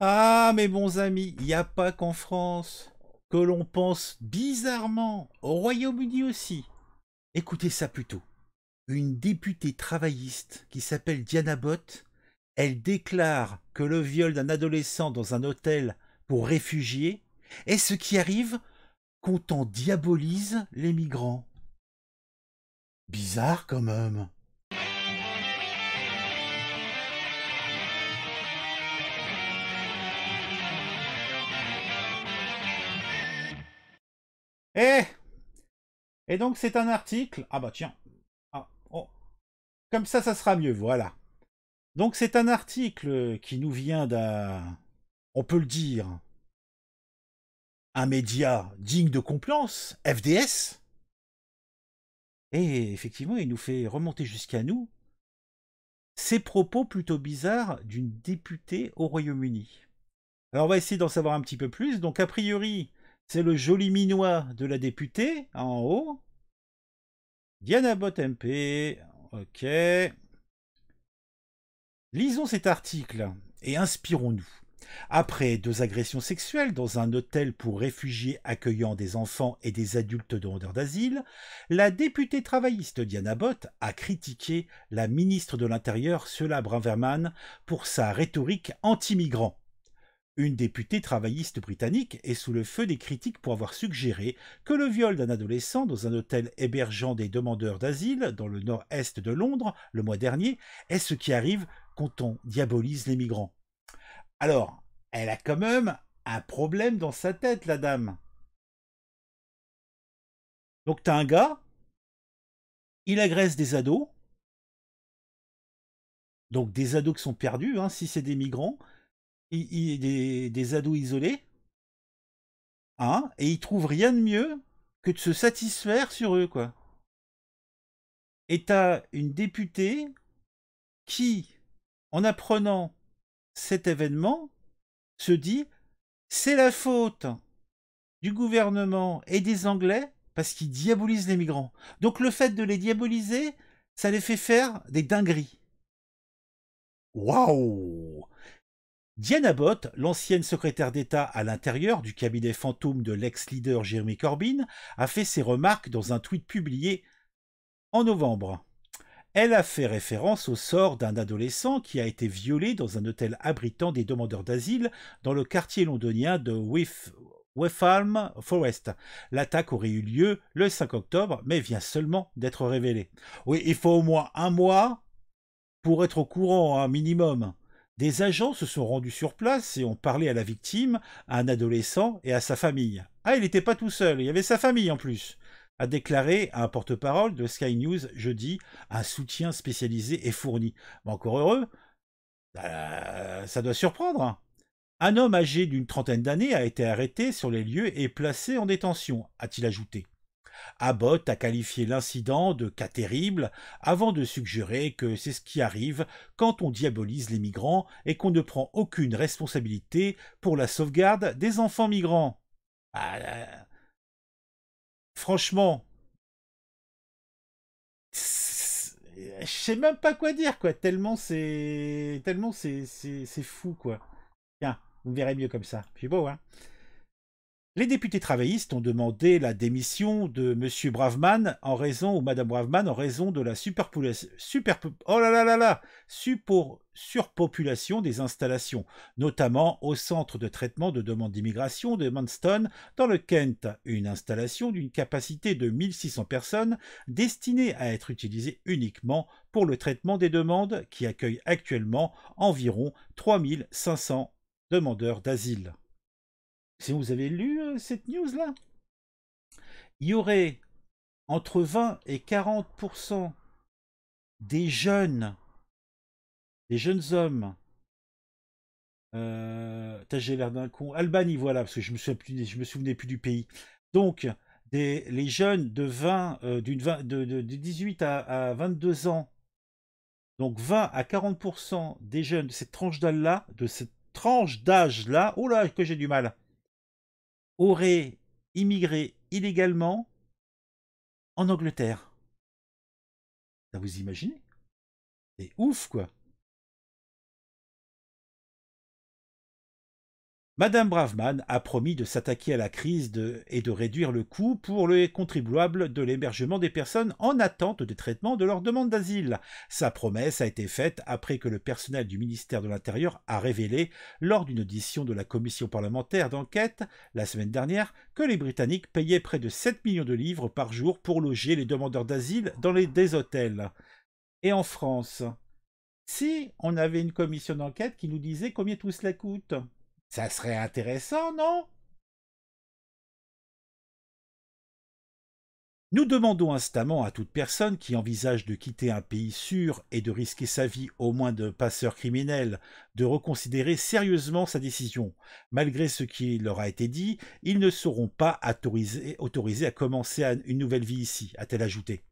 Ah, mes bons amis, il n'y a pas qu'en France que l'on pense bizarrement, au Royaume-Uni aussi. Écoutez ça plutôt. Une députée travailliste qui s'appelle Diana Bott, elle déclare que le viol d'un adolescent dans un hôtel pour réfugiés est ce qui arrive quand on diabolise les migrants. Bizarre quand même. Et, eh et donc c'est un article. Ah bah tiens. Ah, oh. Comme ça, ça sera mieux, voilà. Donc c'est un article qui nous vient d'un. On peut le dire. Un média digne de compliance, FDS. Et effectivement, il nous fait remonter jusqu'à nous ces propos plutôt bizarres d'une députée au Royaume-Uni. Alors on va essayer d'en savoir un petit peu plus. Donc a priori, c'est le joli minois de la députée, en haut. Diana Bott MP, ok. Lisons cet article et inspirons-nous. Après deux agressions sexuelles dans un hôtel pour réfugiés accueillant des enfants et des adultes demandeurs d'asile, la députée travailliste Diana Bott a critiqué la ministre de l'Intérieur, Cela Braverman, pour sa rhétorique anti-migrants. Une députée travailliste britannique est sous le feu des critiques pour avoir suggéré que le viol d'un adolescent dans un hôtel hébergeant des demandeurs d'asile dans le nord-est de Londres le mois dernier est ce qui arrive quand on diabolise les migrants. Alors, elle a quand même un problème dans sa tête, la dame. Donc t'as un gars, il agresse des ados, donc des ados qui sont perdus, hein, si c'est des migrants, des, ados isolés, hein, et ils trouvent rien de mieux que de se satisfaire sur eux, quoi. Et t'as une députée qui, en apprenant cet événement, se dit c'est la faute du gouvernement et des Anglais parce qu'ils diabolisent les migrants. Donc le fait de les diaboliser, ça les fait faire des dingueries. Waouh Diana Bott, l'ancienne secrétaire d'État à l'intérieur du cabinet fantôme de l'ex-leader Jeremy Corbyn, a fait ses remarques dans un tweet publié en novembre. Elle a fait référence au sort d'un adolescent qui a été violé dans un hôtel abritant des demandeurs d'asile dans le quartier londonien de Whiff Forest. L'attaque aurait eu lieu le 5 octobre, mais vient seulement d'être révélée. Oui, il faut au moins un mois pour être au courant, un hein, minimum. Des agents se sont rendus sur place et ont parlé à la victime, à un adolescent et à sa famille. Ah, il n'était pas tout seul, il y avait sa famille en plus a déclaré un porte-parole de Sky News jeudi un soutien spécialisé est fourni. Mais encore heureux, bah, ça doit surprendre. Hein. Un homme âgé d'une trentaine d'années a été arrêté sur les lieux et placé en détention, a-t-il ajouté. Abbott a qualifié l'incident de cas terrible avant de suggérer que c'est ce qui arrive quand on diabolise les migrants et qu'on ne prend aucune responsabilité pour la sauvegarde des enfants migrants. Ah, Franchement, je sais même pas quoi dire, quoi. Tellement c'est, tellement c'est, fou, quoi. Tiens, vous verrez mieux comme ça. puis beau, hein. Les députés travaillistes ont demandé la démission de M. Bravman en raison ou Mme Bravman en raison de la oh surpopulation des installations, notamment au centre de traitement de demandes d'immigration de Manston dans le Kent, une installation d'une capacité de 1600 personnes destinée à être utilisée uniquement pour le traitement des demandes qui accueille actuellement environ 3500 demandeurs d'asile si vous avez lu euh, cette news là, il y aurait entre 20 et 40% des jeunes, des jeunes hommes. Euh, j'ai l'air d'un con. Albanie, voilà, parce que je me souviens plus, je me souvenais plus du pays. Donc, des, les jeunes de 20, euh, d'une de, de, 18 à, à, 22 ans, donc 20 à 40% des jeunes de cette tranche d'âge là, de cette tranche d'âge là, oh là que j'ai du mal, aurait immigré illégalement en Angleterre. Ça vous imaginez C'est ouf, quoi. Madame Bravman a promis de s'attaquer à la crise de, et de réduire le coût pour les contribuables de l'hébergement des personnes en attente des traitements de leur demande d'asile. Sa promesse a été faite après que le personnel du ministère de l'Intérieur a révélé, lors d'une audition de la commission parlementaire d'enquête la semaine dernière, que les Britanniques payaient près de 7 millions de livres par jour pour loger les demandeurs d'asile dans les, des hôtels. Et en France Si on avait une commission d'enquête qui nous disait combien tout cela coûte ça serait intéressant, non Nous demandons instamment à toute personne qui envisage de quitter un pays sûr et de risquer sa vie au moins de passeurs criminels de reconsidérer sérieusement sa décision. Malgré ce qui leur a été dit, ils ne seront pas autorisés, autorisés à commencer une nouvelle vie ici, a-t-elle ajouté.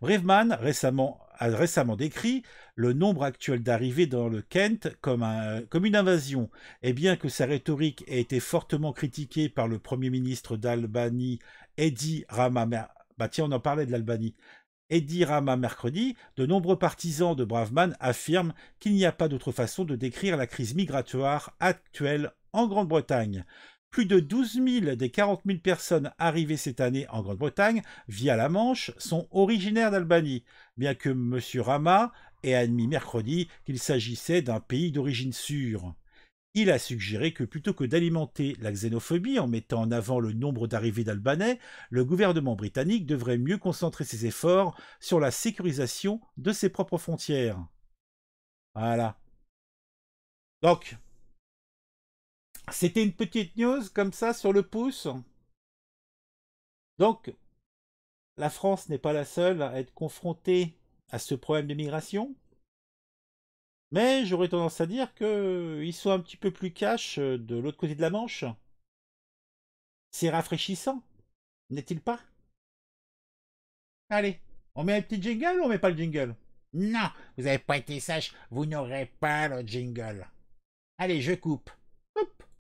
Braveman récemment, a récemment décrit le nombre actuel d'arrivées dans le Kent comme, comme une invasion, et eh bien que sa rhétorique ait été fortement critiquée par le Premier ministre d'Albanie, Edi Rama... Bah tiens, on en parlait de l'Albanie. Edi Rama mercredi, de nombreux partisans de Braveman affirment qu'il n'y a pas d'autre façon de décrire la crise migratoire actuelle en Grande-Bretagne. Plus de 12 000 des 40 000 personnes arrivées cette année en Grande-Bretagne via la Manche sont originaires d'Albanie, bien que M. Rama ait admis mercredi qu'il s'agissait d'un pays d'origine sûre. Il a suggéré que plutôt que d'alimenter la xénophobie en mettant en avant le nombre d'arrivées d'Albanais, le gouvernement britannique devrait mieux concentrer ses efforts sur la sécurisation de ses propres frontières. Voilà. Donc, c'était une petite news comme ça sur le pouce. Donc, la France n'est pas la seule à être confrontée à ce problème d'immigration. Mais j'aurais tendance à dire qu'ils sont un petit peu plus cash euh, de l'autre côté de la Manche. C'est rafraîchissant, n'est-il pas Allez, on met un petit jingle ou on met pas le jingle Non, vous n'avez pas été sage, vous n'aurez pas le jingle. Allez, je coupe.